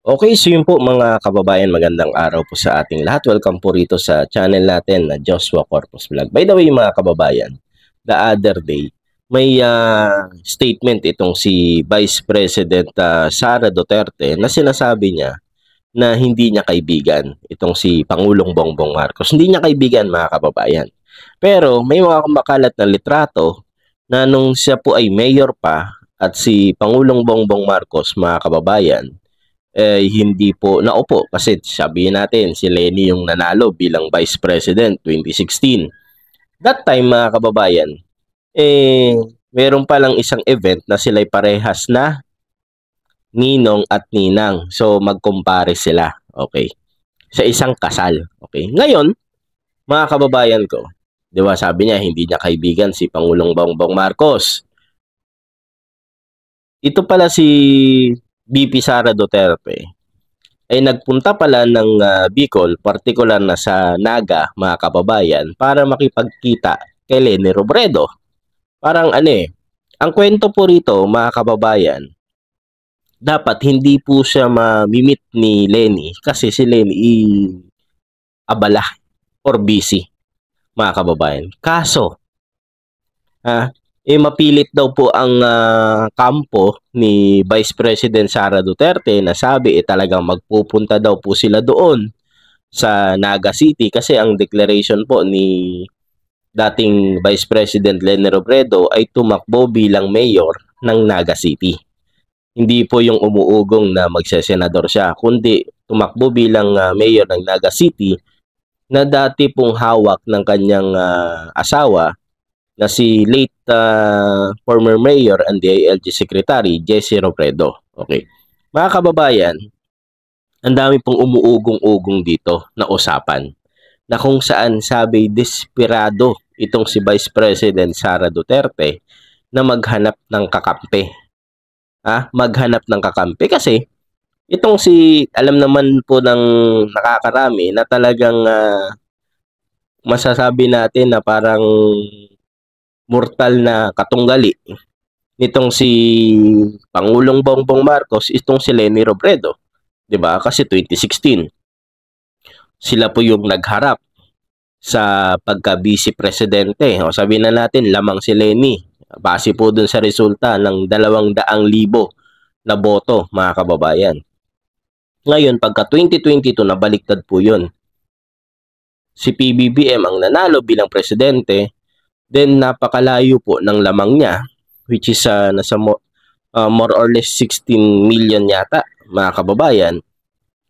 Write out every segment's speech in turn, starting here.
Okay, so yun po mga kababayan, magandang araw po sa ating lahat. Welcome po rito sa channel natin na Joshua Corpus Vlog. By the way mga kababayan, the other day, may uh, statement itong si Vice President uh, Sara Duterte na sinasabi niya na hindi niya kaibigan itong si Pangulong Bongbong Marcos. Hindi niya kaibigan mga kababayan. Pero may mga kumakalat na litrato na nung siya po ay mayor pa at si Pangulong Bongbong Marcos mga kababayan eh, hindi po naupo kasi sabi natin si Lenny yung nanalo bilang Vice President 2016. That time mga kababayan, eh, meron palang isang event na sila'y parehas na ninong at ninang. So, magkumpare sila. Okay. Sa isang kasal. Okay. Ngayon, mga kababayan ko, di ba sabi niya, hindi niya kaibigan si Pangulong Bongbong Marcos. Ito pala si BP Sara Duterte ay nagpunta pala ng uh, Bicol, partikular na sa Naga, mga kababayan, para makipagkita kay Lenny Robredo. Parang ano eh, ang kwento po rito, mga kababayan, dapat hindi po siya mamimit ni Lenny kasi si Lenny i abala or busy, mga kababayan. Kaso, ha, ah, eh mapilit daw po ang uh, kampo ni Vice President Sara Duterte na sabi eh talagang magpupunta daw po sila doon sa Naga City kasi ang declaration po ni dating Vice President Lenny Robredo ay tumakbo bilang mayor ng Naga City. Hindi po yung umuugong na magsesenador siya kundi tumakbo bilang uh, mayor ng Naga City na dati pong hawak ng kanyang uh, asawa na si late uh, former mayor and DILG secretary Jesse Robredo. Okay. Mga kababayan, ang dami pong umuugong-ugong dito na usapan na kung saan sabi desperado itong si Vice President Sara Duterte na maghanap ng kakampi. Ha? maghanap ng kakampi kasi itong si alam naman po ng nakakarami na talagang uh, masasabi natin na parang mortal na katunggali nitong si Pangulong Bongbong Marcos itong si Leni Robredo. 'Di ba? Kasi 2016 sila po yung nagharap sa pagka vice presidente. O sabi na natin lamang si Leni base po dun sa resulta ng 200,000 na boto mga kababayan. Ngayon pagka 2022 nabaliktad po yun Si PBBM ang nanalo bilang presidente Then napakalayo po ng lamang niya which is uh, nasa mo, uh, more or less 16 million yata mga kababayan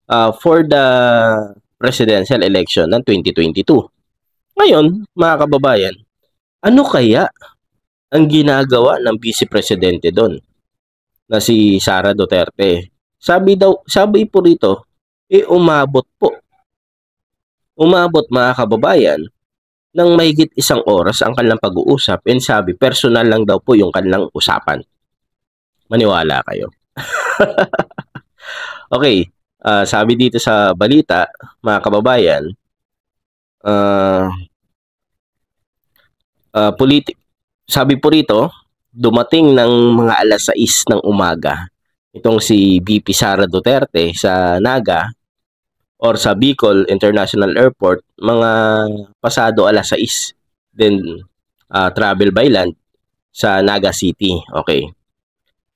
uh, for the presidential election ng 2022. Ngayon, mga kababayan, ano kaya ang ginagawa ng vice presidente doon na si Sara Duterte? Sabi daw, sabi po rito, e eh, umabot po. Umabot mga kababayan nang mahigit isang oras ang kanilang pag-uusap and sabi personal lang daw po yung kanilang usapan. Maniwala kayo. okay, uh, sabi dito sa balita, mga kababayan, uh, uh, politi- sabi po rito, dumating ng mga alas 6 ng umaga itong si BP Sara Duterte sa Naga or sa Bicol International Airport mga pasado alas 6 then uh, travel by land sa Naga City okay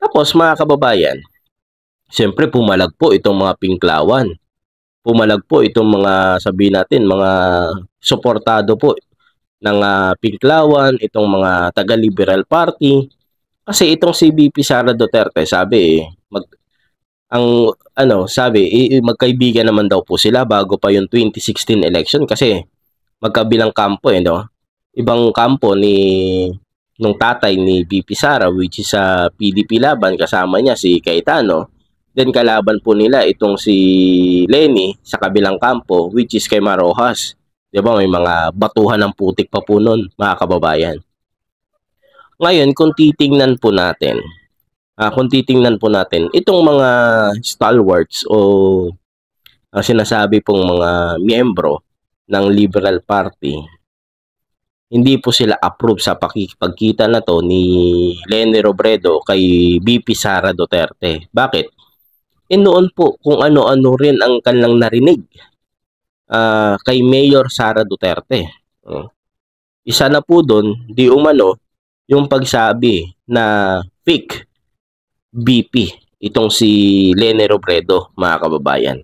tapos mga kababayan siyempre pumalag po itong mga pinklawan pumalag po itong mga sabi natin mga suportado po ng uh, pinklawan itong mga taga-liberal party kasi itong si BP Sara Duterte sabi eh, mag ang ano, sabi, magkaibigan naman daw po sila bago pa yung 2016 election kasi magkabilang kampo eh, no? Ibang kampo ni nung tatay ni BP Sara which is sa PDP Laban kasama niya si Kaitano. Then kalaban po nila itong si Lenny sa kabilang kampo which is kay Marojas. 'Di ba may mga batuhan ng putik pa po noon, mga kababayan. Ngayon kung titingnan po natin, uh, kung titingnan po natin, itong mga stalwarts o uh, sinasabi pong mga miyembro ng Liberal Party, hindi po sila approve sa pagkita na to ni Lenny Robredo kay BP Sara Duterte. Bakit? Eh noon po kung ano-ano rin ang kanilang narinig uh, kay Mayor Sara Duterte. Uh, isa na po doon, di umano, yung pagsabi na fake BP itong si Lene Robredo mga kababayan.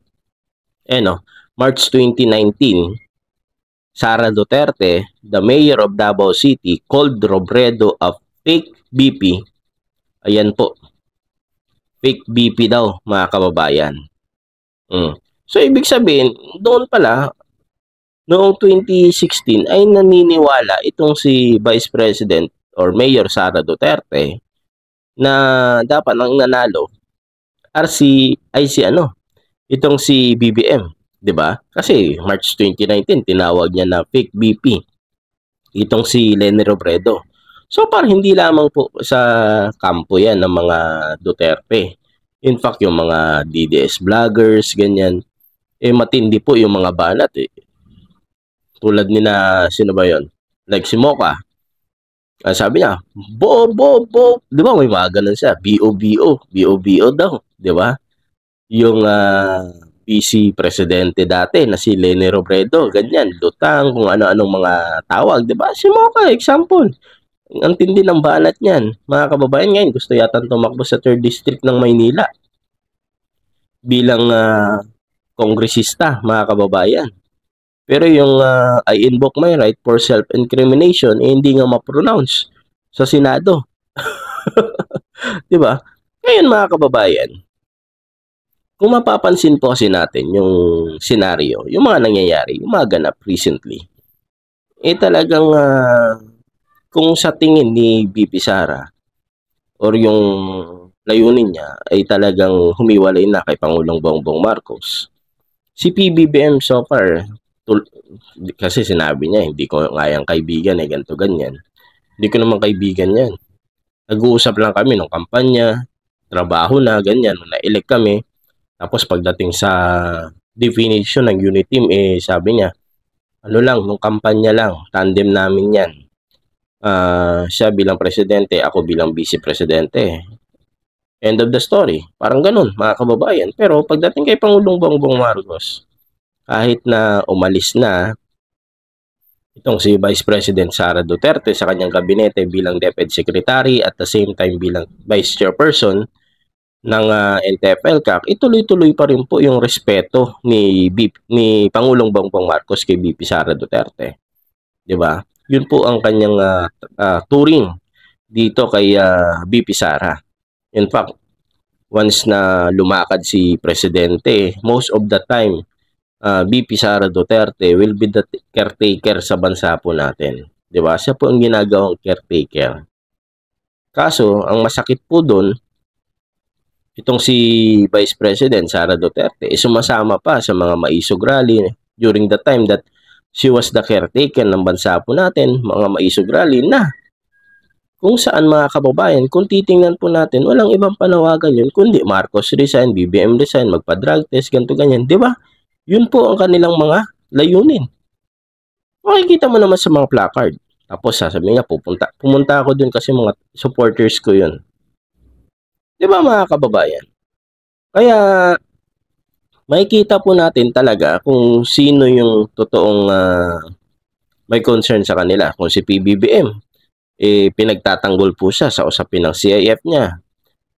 Eh oh. no, March 2019, Sara Duterte, the mayor of Davao City, called Robredo a fake BP. Ayan po. Fake BP daw mga kababayan. Mm. So ibig sabihin, doon pala noong 2016 ay naniniwala itong si Vice President or Mayor Sara Duterte na dapat ang nanalo are si, ay si ano, itong si BBM, 'di ba? Kasi March 2019 tinawag niya na fake BP itong si Lenny Robredo. So para hindi lamang po sa kampo 'yan ng mga Duterte. In fact, yung mga DDS vloggers, ganyan, eh matindi po yung mga banat eh. Tulad ni na, sino ba yon? Like si Mocha, ang ah, sabi niya, bo, bo, bo. Di ba may mga ganun siya? B-O-B-O. B-O-B-O daw. Di ba? Yung uh, ah, PC presidente dati na si Lene Robredo. Ganyan. Lutang, kung ano-anong mga tawag. Di ba? Si Mocha, example. Ang tindi ng balat niyan. Mga kababayan ngayon, gusto yata tumakbo sa 3rd District ng Maynila. Bilang uh, kongresista, mga kababayan. Pero yung uh, I invoke my right for self-incrimination, eh, hindi nga ma-pronounce sa Senado. 'Di ba? Ngayon mga kababayan, kung mapapansin po kasi natin yung scenario, yung mga nangyayari, yung mga ganap recently, eh talagang uh, kung sa tingin ni BP Sara or yung layunin niya ay talagang humiwalay na kay Pangulong Bongbong Marcos. Si PBBM so far, kasi sinabi niya, hindi ko nga yung kaibigan eh, ganito ganyan. Hindi ko naman kaibigan yan. Nag-uusap lang kami nung kampanya, trabaho na, ganyan, nung na-elect kami. Tapos pagdating sa definition ng unit team, eh sabi niya, ano lang, nung kampanya lang, tandem namin yan. Uh, siya bilang presidente, ako bilang vice-presidente. End of the story. Parang ganun, mga kababayan. Pero pagdating kay Pangulong Bongbong Marcos, kahit na umalis na itong si Vice President Sara Duterte sa kanyang gabinete bilang DepEd Secretary at the same time bilang Vice Chairperson ng uh, ah, ltfl ituloy-tuloy pa rin po yung respeto ni, BP, ni Pangulong Bongbong Marcos kay VP Sara Duterte. 'Di ba? Yun po ang kanyang uh, ah, uh, ah, touring dito kay uh, VP Sara. In fact, once na lumakad si presidente, most of the time uh, ah, BP Sara Duterte will be the caretaker sa bansa po natin. Di ba diba? Siya po ang ginagawang caretaker. Kaso, ang masakit po doon, itong si Vice President Sara Duterte is eh, sumasama pa sa mga maisog rally during the time that she was the caretaker ng bansa po natin, mga maisog rally na kung saan mga kababayan, kung titingnan po natin, walang ibang panawagan yun, kundi Marcos resign, BBM resign, magpa-drug test, ganito ganyan, di ba? Yun po ang kanilang mga layunin. Makikita mo naman sa mga placard. Tapos sasabihin niya, pupunta, pumunta ako dun kasi mga supporters ko yun. Di ba mga kababayan? Kaya, makikita po natin talaga kung sino yung totoong uh, may concern sa kanila. Kung si PBBM, eh, pinagtatanggol po siya sa usapin ng CIF niya.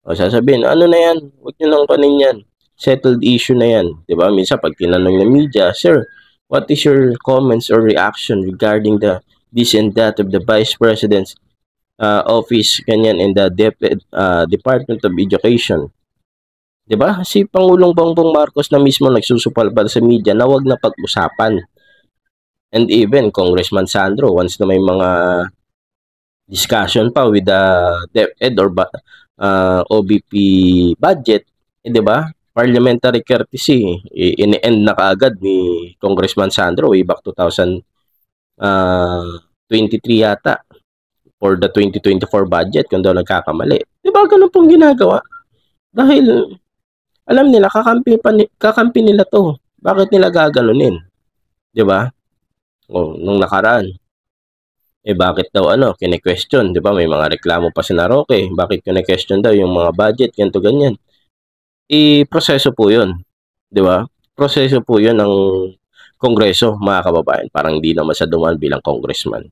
O sasabihin, ano na yan? Huwag nyo lang panin yan settled issue na yan. ba diba? Minsan pag tinanong ng media, Sir, what is your comments or reaction regarding the this and that of the Vice President's uh, office, kanyan and the Dep uh, Department of Education? 'di ba? Si Pangulong Bongbong Marcos na mismo nagsusupalpal sa media na wag na pag-usapan. And even Congressman Sandro once na may mga discussion pa with the DepEd or uh, OBP budget, eh, 'di ba? parliamentary courtesy, eh, in-end na kaagad ni Congressman Sandro way back 2000 23 ah, yata for the 2024 budget kung daw nagkakamali. Di ba ganun pong ginagawa? Dahil alam nila kakampi, pa, ni kakampi nila to. Bakit nila gaganunin? Di ba? O, oh, nung nakaraan. Eh bakit daw ano, kine-question, di ba? May mga reklamo pa si Naroque. Bakit kine-question daw yung mga budget, ganto ganyan i-proseso po yun. Di ba? Proseso po yun ng Kongreso, mga kababayan. Parang hindi naman sa dumaan bilang congressman.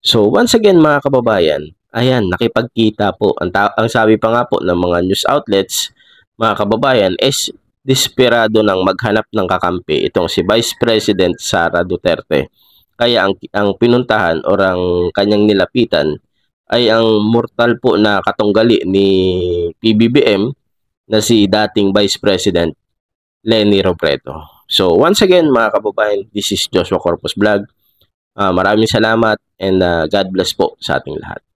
So, once again, mga kababayan, ayan, nakipagkita po. Ang, ang sabi pa nga po ng mga news outlets, mga kababayan, is desperado ng maghanap ng kakampi itong si Vice President Sara Duterte. Kaya ang, ang pinuntahan o ang kanyang nilapitan ay ang mortal po na katunggali ni PBBM na si dating Vice President Lenny Robredo. So once again mga kababayan, this is Joshua Corpus Vlog. Uh, maraming salamat and uh, God bless po sa ating lahat.